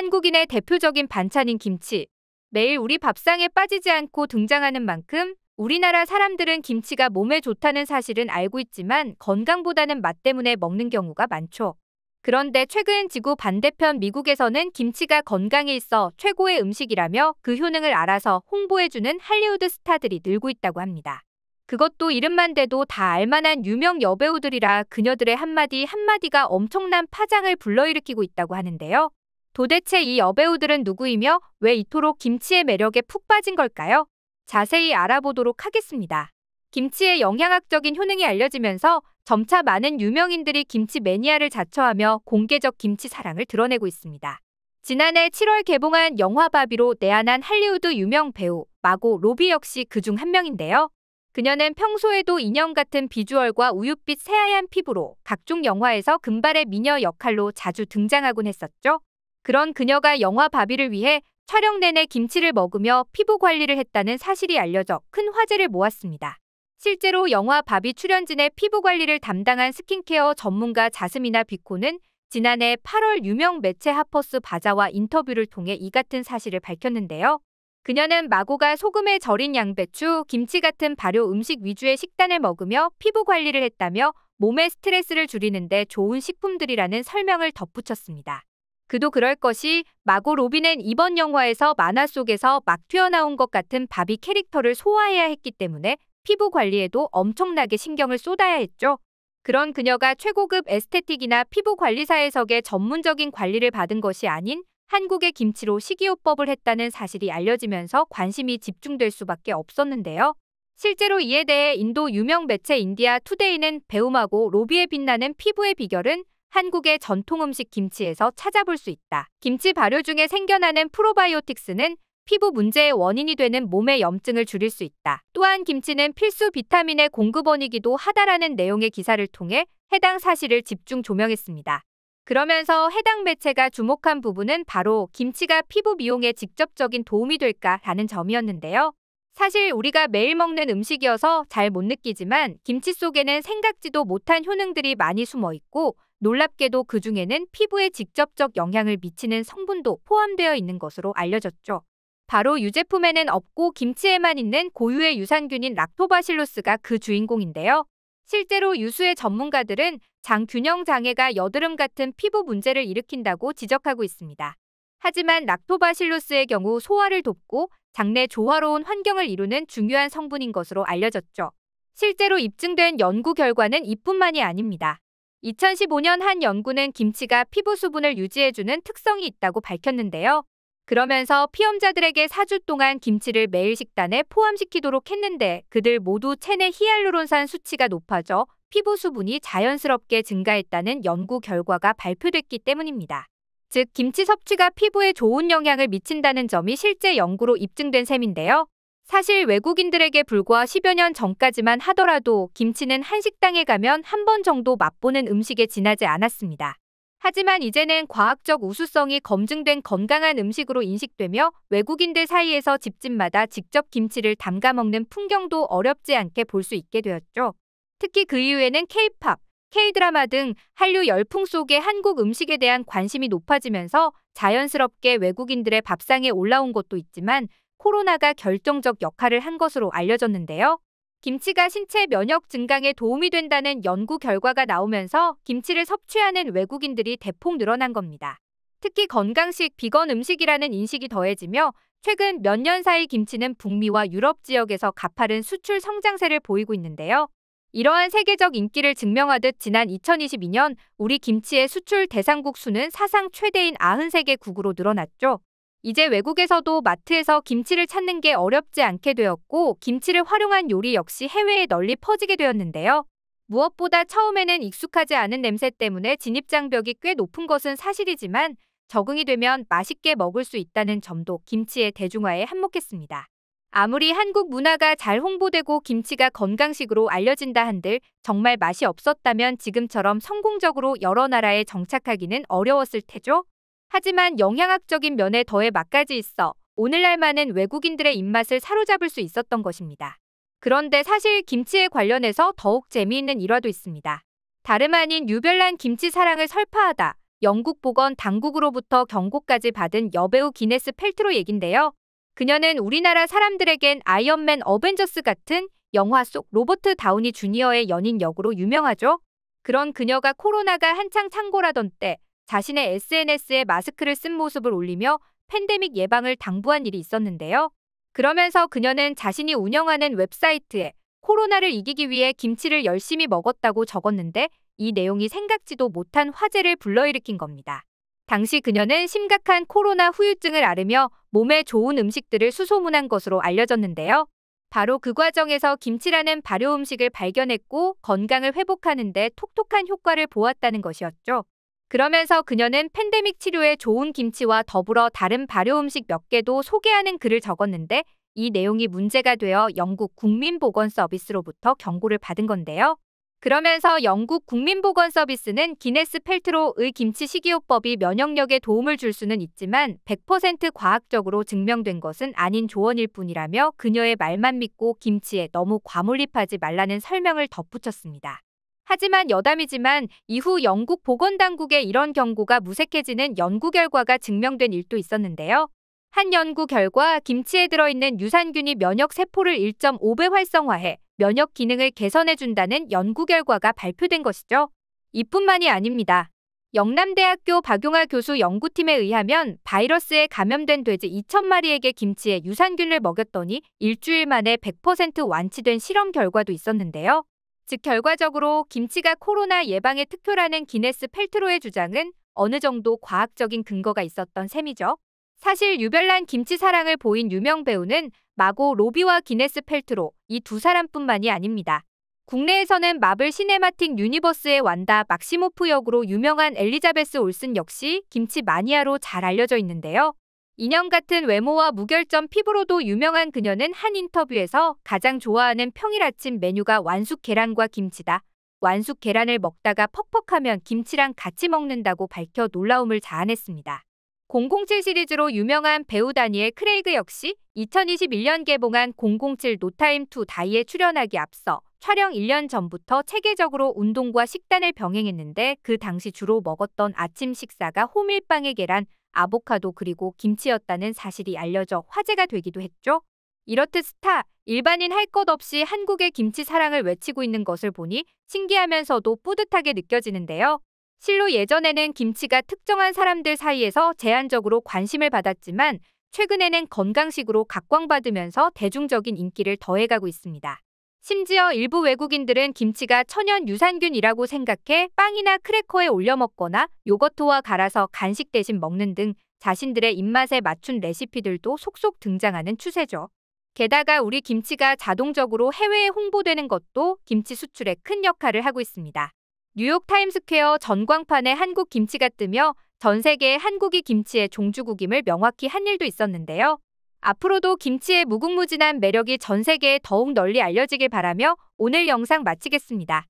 한국인의 대표적인 반찬인 김치. 매일 우리 밥상에 빠지지 않고 등장하는 만큼 우리나라 사람들은 김치가 몸에 좋다는 사실은 알고 있지만 건강보다는 맛 때문에 먹는 경우가 많죠. 그런데 최근 지구 반대편 미국에서는 김치가 건강에 있어 최고의 음식이라며 그 효능을 알아서 홍보해주는 할리우드 스타들이 늘고 있다고 합니다. 그것도 이름만 대도 다 알만한 유명 여배우들이라 그녀들의 한마디 한마디가 엄청난 파장을 불러일으키고 있다고 하는데요. 도대체 이 여배우들은 누구이며 왜 이토록 김치의 매력에 푹 빠진 걸까요? 자세히 알아보도록 하겠습니다. 김치의 영양학적인 효능이 알려지면서 점차 많은 유명인들이 김치 매니아를 자처하며 공개적 김치 사랑을 드러내고 있습니다. 지난해 7월 개봉한 영화 바비로 내한한 할리우드 유명 배우 마고 로비 역시 그 중 한 명인데요. 그녀는 평소에도 인형 같은 비주얼과 우윳빛 새하얀 피부로 각종 영화에서 금발의 미녀 역할로 자주 등장하곤 했었죠. 그런 그녀가 영화 바비를 위해 촬영 내내 김치를 먹으며 피부 관리를 했다는 사실이 알려져 큰 화제를 모았습니다. 실제로 영화 바비 출연진의 피부 관리를 담당한 스킨케어 전문가 자스미나 비코는 지난해 8월 유명 매체 하퍼스 바자와 인터뷰를 통해 이 같은 사실을 밝혔는데요. 그녀는 마고가 소금에 절인 양배추, 김치 같은 발효 음식 위주의 식단을 먹으며 피부 관리를 했다며 몸의 스트레스를 줄이는데 좋은 식품들이라는 설명을 덧붙였습니다. 그도 그럴 것이 마고 로비는 이번 영화에서 만화 속에서 막 튀어나온 것 같은 바비 캐릭터를 소화해야 했기 때문에 피부 관리에도 엄청나게 신경을 쏟아야 했죠. 그런 그녀가 최고급 에스테틱이나 피부 관리사에서의 전문적인 관리를 받은 것이 아닌 한국의 김치로 식이요법을 했다는 사실이 알려지면서 관심이 집중될 수밖에 없었는데요. 실제로 이에 대해 인도 유명 매체 인디아 투데이는 배우마고 로비에 빛나는 피부의 비결은 한국의 전통 음식 김치에서 찾아볼 수 있다. 김치 발효 중에 생겨나는 프로바이오틱스는 피부 문제의 원인이 되는 몸의 염증을 줄일 수 있다. 또한 김치는 필수 비타민의 공급원이기도 하다라는 내용의 기사를 통해 해당 사실을 집중 조명했습니다. 그러면서 해당 매체가 주목한 부분은 바로 김치가 피부 미용에 직접적인 도움이 될까라는 점이었는데요. 사실 우리가 매일 먹는 음식이어서 잘 못 느끼지만 김치 속에는 생각지도 못한 효능들이 많이 숨어 있고 놀랍게도 그 중에는 피부에 직접적 영향을 미치는 성분도 포함되어 있는 것으로 알려졌죠. 바로 유제품에는 없고 김치에만 있는 고유의 유산균인 락토바실루스가 그 주인공인데요. 실제로 유수의 전문가들은 장 균형 장애가 여드름 같은 피부 문제를 일으킨다고 지적하고 있습니다. 하지만 락토바실루스의 경우 소화를 돕고 장내 조화로운 환경을 이루는 중요한 성분인 것으로 알려졌죠. 실제로 입증된 연구 결과는 이뿐만이 아닙니다. 2015년 한 연구는 김치가 피부 수분을 유지해주는 특성이 있다고 밝혔는데요. 그러면서 피험자들에게 4주 동안 김치를 매일 식단에 포함시키도록 했는데 그들 모두 체내 히알루론산 수치가 높아져 피부 수분이 자연스럽게 증가했다는 연구 결과가 발표됐기 때문입니다. 즉, 김치 섭취가 피부에 좋은 영향을 미친다는 점이 실제 연구로 입증된 셈인데요. 사실 외국인들에게 불과 10여 년 전까지만 하더라도 김치는 한식당에 가면 한 번 정도 맛보는 음식에 지나지 않았습니다. 하지만 이제는 과학적 우수성이 검증된 건강한 음식으로 인식되며 외국인들 사이에서 집집마다 직접 김치를 담가 먹는 풍경도 어렵지 않게 볼 수 있게 되었죠. 특히 그 이후에는 케이팝, K드라마 등 한류 열풍 속에 한국 음식에 대한 관심이 높아지면서 자연스럽게 외국인들의 밥상에 올라온 것도 있지만 코로나가 결정적 역할을 한 것으로 알려졌는데요. 김치가 신체 면역 증강에 도움이 된다는 연구 결과가 나오면서 김치를 섭취하는 외국인들이 대폭 늘어난 겁니다. 특히 건강식 비건 음식이라는 인식이 더해지며 최근 몇 년 사이 김치는 북미와 유럽 지역에서 가파른 수출 성장세를 보이고 있는데요. 이러한 세계적 인기를 증명하듯 지난 2022년 우리 김치의 수출 대상국 수는 사상 최대인 93개국으로 늘어났죠. 이제 외국에서도 마트에서 김치를 찾는 게 어렵지 않게 되었고 김치를 활용한 요리 역시 해외에 널리 퍼지게 되었는데요. 무엇보다 처음에는 익숙하지 않은 냄새 때문에 진입장벽이 꽤 높은 것은 사실이지만 적응이 되면 맛있게 먹을 수 있다는 점도 김치의 대중화에 한몫했습니다. 아무리 한국 문화가 잘 홍보되고 김치가 건강식으로 알려진다 한들 정말 맛이 없었다면 지금처럼 성공적으로 여러 나라에 정착하기는 어려웠을 테죠. 하지만 영양학적인 면에 더해 맛까지 있어 오늘날 많은 외국인들의 입맛을 사로잡을 수 있었던 것입니다. 그런데 사실 김치에 관련해서 더욱 재미있는 일화도 있습니다. 다름 아닌 유별난 김치 사랑을 설파하다 영국 보건 당국으로부터 경고까지 받은 여배우 기네스 펠트로 얘긴데요. 그녀는 우리나라 사람들에겐 아이언맨 어벤져스 같은 영화 속 로버트 다우니 주니어의 연인 역으로 유명하죠. 그런 그녀가 코로나가 한창 창고라던 때 자신의 SNS에 마스크를 쓴 모습을 올리며 팬데믹 예방을 당부한 일이 있었는데요. 그러면서 그녀는 자신이 운영하는 웹사이트에 코로나를 이기기 위해 김치를 열심히 먹었다고 적었는데 이 내용이 생각지도 못한 화제를 불러일으킨 겁니다. 당시 그녀는 심각한 코로나 후유증을 앓으며 몸에 좋은 음식들을 수소문한 것으로 알려졌는데요. 바로 그 과정에서 김치라는 발효 음식을 발견했고 건강을 회복하는데 톡톡한 효과를 보았다는 것이었죠. 그러면서 그녀는 팬데믹 치료에 좋은 김치와 더불어 다른 발효 음식 몇 개도 소개하는 글을 적었는데 이 내용이 문제가 되어 영국 국민보건서비스로부터 경고를 받은 건데요. 그러면서 영국 국민보건서비스는 기네스 펠트로의 김치 식이요법이 면역력에 도움을 줄 수는 있지만 100% 과학적으로 증명된 것은 아닌 조언일 뿐이라며 그녀의 말만 믿고 김치에 너무 과몰입하지 말라는 설명을 덧붙였습니다. 하지만 여담이지만 이후 영국 보건당국의 이런 경고가 무색해지는 연구 결과가 증명된 일도 있었는데요. 한 연구 결과 김치에 들어있는 유산균이 면역 세포를 1.5배 활성화해 면역 기능을 개선해준다는 연구 결과가 발표된 것이죠. 이뿐만이 아닙니다. 영남대학교 박용하 교수 연구팀에 의하면 바이러스에 감염된 돼지 2,000마리에게 김치에 유산균을 먹였더니 일주일 만에 100% 완치된 실험 결과도 있었는데요. 즉 결과적으로 김치가 코로나 예방의 특효라는 기네스 펠트로의 주장은 어느 정도 과학적인 근거가 있었던 셈이죠. 사실 유별난 김치 사랑을 보인 유명 배우는 마고 로비와 기네스 펠트로 이 두 사람뿐만이 아닙니다. 국내에서는 마블 시네마틱 유니버스의 완다 막시모프 역으로 유명한 엘리자베스 올슨 역시 김치 마니아로 잘 알려져 있는데요. 인형 같은 외모와 무결점 피부로도 유명한 그녀는 한 인터뷰에서 가장 좋아하는 평일 아침 메뉴가 완숙 계란과 김치다. 완숙 계란을 먹다가 퍽퍽하면 김치랑 같이 먹는다고 밝혀 놀라움을 자아냈습니다. 007 시리즈로 유명한 배우 다니엘 크레이그 역시 2021년 개봉한 007 노타임 2 다이에 출연하기 앞서 촬영 1년 전부터 체계적으로 운동과 식단을 병행했는데 그 당시 주로 먹었던 아침 식사가 호밀빵의 계란, 아보카도 그리고 김치였다는 사실이 알려져 화제가 되기도 했죠. 이렇듯 스타, 일반인 할 것 없이 한국의 김치 사랑을 외치고 있는 것을 보니 신기하면서도 뿌듯하게 느껴지는데요. 실로 예전에는 김치가 특정한 사람들 사이에서 제한적으로 관심을 받았지만 최근에는 건강식으로 각광받으면서 대중적인 인기를 더해가고 있습니다. 심지어 일부 외국인들은 김치가 천연 유산균이라고 생각해 빵이나 크래커에 올려 먹거나 요거트와 갈아서 간식 대신 먹는 등 자신들의 입맛에 맞춘 레시피들도 속속 등장하는 추세죠. 게다가 우리 김치가 자동적으로 해외에 홍보되는 것도 김치 수출에 큰 역할을 하고 있습니다. 뉴욕 타임스퀘어 전광판에 한국 김치가 뜨며 전 세계의 한국이 김치의 종주국임을 명확히 한 일도 있었는데요. 앞으로도 김치의 무궁무진한 매력이 전 세계에 더욱 널리 알려지길 바라며 오늘 영상 마치겠습니다.